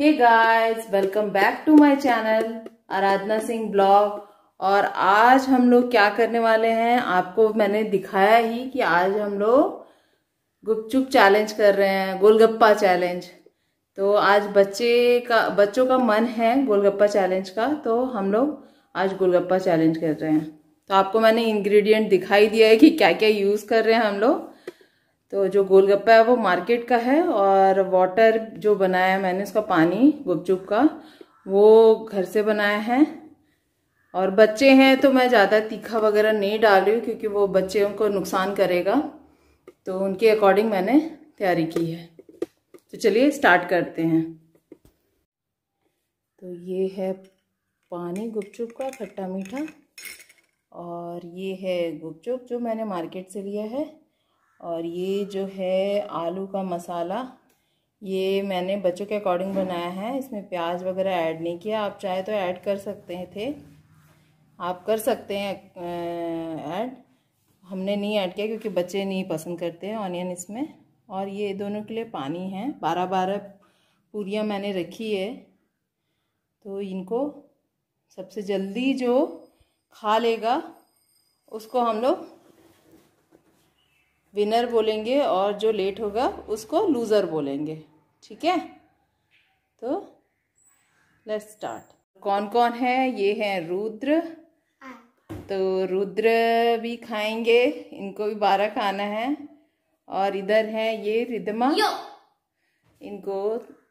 Hey guys welcome back to my channel Aradhana Singh blog और आज हम लोग क्या करने वाले हैं आपको मैंने दिखाया ही कि आज हम लोग गुपचुप चैलेंज कर रहे हैं गोलगप्पा चैलेंज तो आज बच्चे का बच्चों का मन है गोलगप्पा चैलेंज का तो हम लोग आज गोलगप्पा चैलेंज कर रहे हैं तो आपको मैंने इंग्रेडिएंट दिखाई दिया है कि क्या क्या यूज़ कर रहे हैं हम लोग तो जो गोलगप्पा है वो मार्केट का है और वाटर जो बनाया है मैंने उसका पानी गुपचुप का वो घर से बनाया है और बच्चे हैं तो मैं ज़्यादा तीखा वगैरह नहीं डाल रही हूँ क्योंकि वो बच्चे उनको नुकसान करेगा तो उनके अकॉर्डिंग मैंने तैयारी की है तो चलिए स्टार्ट करते हैं तो ये है पानी गुपचुप का खट्टा मीठा और ये है गुपचुप जो मैंने मार्केट से लिया है और ये जो है आलू का मसाला ये मैंने बच्चों के अकॉर्डिंग बनाया है इसमें प्याज वगैरह ऐड नहीं किया आप चाहे तो ऐड कर सकते हैं थे आप कर सकते हैं ऐड हमने नहीं ऐड किया क्योंकि बच्चे नहीं पसंद करते हैं ऑनियन इसमें और ये दोनों के लिए पानी है बारह बारह पूरियाँ मैंने रखी है तो इनको सबसे जल्दी जो खा लेगा उसको हम लोग विनर बोलेंगे और जो लेट होगा उसको लूज़र बोलेंगे ठीक है तो लेट्स स्टार्ट कौन कौन है ये हैं रुद्र तो रुद्र भी खाएंगे इनको भी बारह खाना है और इधर है ये रिदमा इनको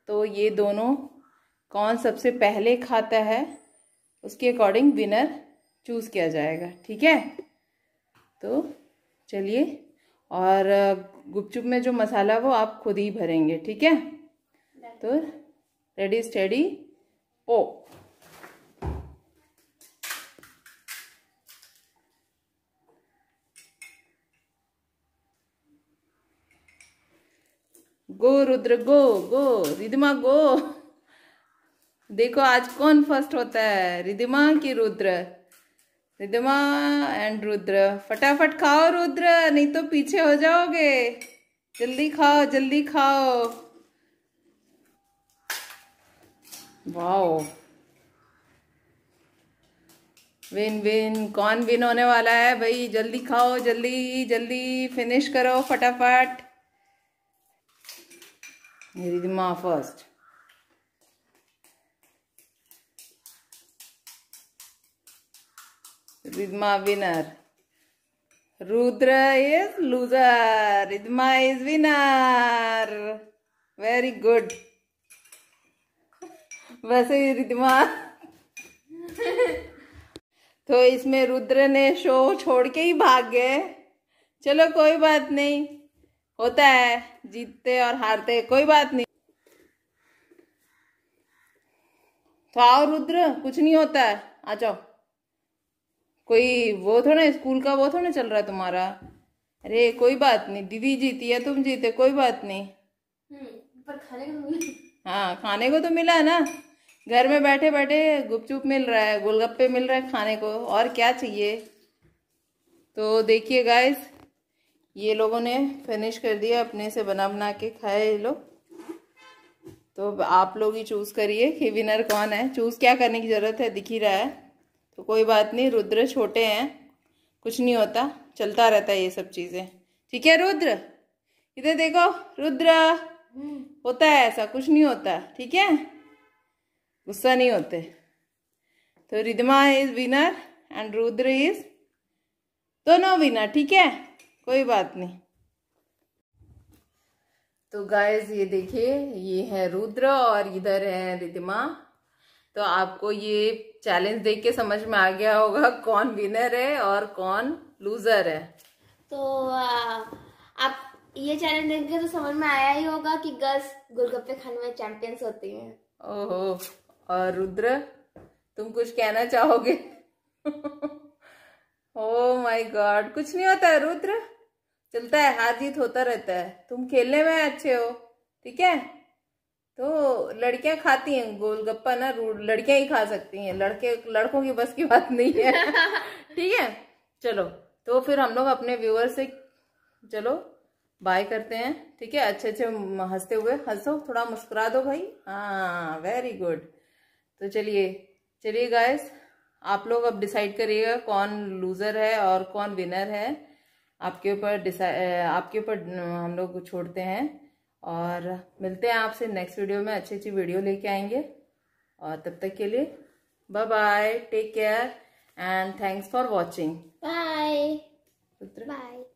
तो ये दोनों कौन सबसे पहले खाता है उसके अकॉर्डिंग विनर चूज़ किया जाएगा ठीक है तो चलिए और गुपचुप में जो मसाला वो आप खुद ही भरेंगे ठीक है तो ready steady oh go Rudra go go Ridima go देखो आज कौन फर्स्ट होता है रिदिमा की रुद्र रिदमा एंड रुद्र फटाफट खाओ रुद्र नहीं तो पीछे हो जाओगे जल्दी खाओ जल्दी खाओ वाओ विन विन कौन विन होने वाला है भाई जल्दी खाओ जल्दी जल्दी फिनिश करो फटाफट Ridma first Ridma winner. Rudra is loser. Ridma is winner. Very good. वैसे ही रिद्मा तो इसमें रुद्र ने शो छोड़ के ही भाग गए चलो कोई बात नहीं होता है जीतते और हारते कोई बात नहीं तो आओ रुद्र कुछ नहीं होता है आ जाओ कोई वो थोड़ा स्कूल का वो थोड़ा चल रहा तुम्हारा अरे कोई बात नहीं दीदी जीती है तुम जीते कोई बात नहीं हम्म, पर खाने को हाँ खाने को तो मिला है ना घर में बैठे बैठे गुपचुप मिल रहा है गोलगप्पे मिल रहा है खाने को और क्या चाहिए तो देखिए गाइस ये लोगों ने फिनिश कर दिया अपने से बना बना के खाए ये लोग तो आप लोग ही चूज़ करिए कि विनर कौन है चूज़ क्या करने की ज़रूरत है दिख ही रहा है तो कोई बात नहीं रुद्र छोटे हैं कुछ नहीं होता चलता रहता है ये सब चीज़ें ठीक है रुद्र इधर देखो रुद्र हम्म। होता है ऐसा कुछ नहीं होता ठीक है गुस्सा नहीं होते तो Ridma is winner and Rudra is दोनों विनर ठीक है कोई बात नहीं तो गाइस ये देखिए ये है रुद्र और इधर है रिदमा तो आपको ये चैलेंज देख के समझ में आ गया होगा कौन विनर है और कौन लूजर है तो आप ये चैलेंज देख के तो समझ में आया ही होगा कि गर्ल्स गोलगप्पे खाने में चैंपियंस होती हैं ओहो और रुद्र तुम कुछ कहना चाहोगे ओ माय गॉड कुछ नहीं होता है रुद्र चलता है हार जीत होता रहता है तुम खेलने में अच्छे हो ठीक है तो लड़कियां खाती हैं गोलगप्पा ना लड़कियां ही खा सकती हैं लड़के लड़कों की बस की बात नहीं है ठीक है चलो तो फिर हम लोग अपने व्यूअर से चलो बाय करते हैं ठीक है अच्छे अच्छे हंसते हुए हंसो थोड़ा मुस्कुरा दो भाई हाँ वेरी गुड तो चलिए चलिए गाइस आप लोग अब डिसाइड करिएगा कौन लूज़र है और कौन विनर है आपके ऊपर डिसाइड आपके ऊपर हम लोग छोड़ते हैं और मिलते हैं आपसे नेक्स्ट वीडियो में अच्छी अच्छी वीडियो लेके आएंगे और तब तक के लिए bye bye take care and thanks for watching bye bye